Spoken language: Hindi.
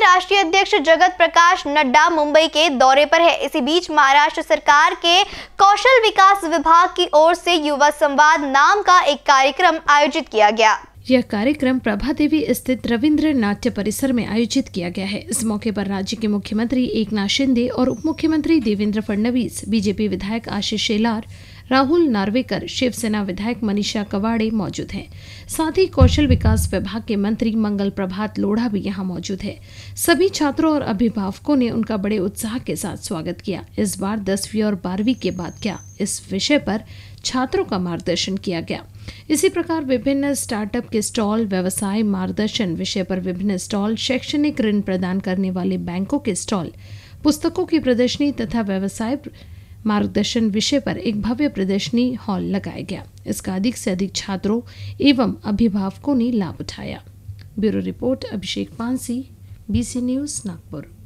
राष्ट्रीय अध्यक्ष जगत प्रकाश नड्डा मुंबई के दौरे पर है इसी बीच महाराष्ट्र सरकार के कौशल विकास विभाग की ओर से युवा संवाद नाम का एक कार्यक्रम आयोजित किया गया यह कार्यक्रम प्रभा देवी स्थित रविंद्र नाट्य परिसर में आयोजित किया गया है इस मौके पर राज्य के मुख्यमंत्री एक नाथ शिंदे और उप मुख्यमंत्री देवेंद्र फडणवीस बीजेपी विधायक आशीष शेलार राहुल नार्वेकर शिवसेना विधायक मनीषा कवाड़े मौजूद हैं साथ ही कौशल विकास विभाग के मंत्री मंगल प्रभात लोढ़ा भी यहां मौजूद है सभी छात्रों और अभिभावकों ने उनका बड़े उत्साह के साथ स्वागत किया इस बार दसवीं और बारहवीं के बाद क्या इस विषय पर छात्रों का मार्गदर्शन किया गया इसी प्रकार विभिन्न स्टार्टअप के स्टॉल व्यवसाय मार्गदर्शन विषय पर विभिन्न स्टॉल शैक्षणिक ऋण प्रदान करने वाले बैंकों के स्टॉल पुस्तकों की प्रदर्शनी तथा व्यवसाय मार्गदर्शन विषय पर एक भव्य प्रदर्शनी हॉल लगाया गया इसका अधिक से अधिक छात्रों एवं अभिभावकों ने लाभ उठाया bureau report Abhishek Pansi BC news Nagpur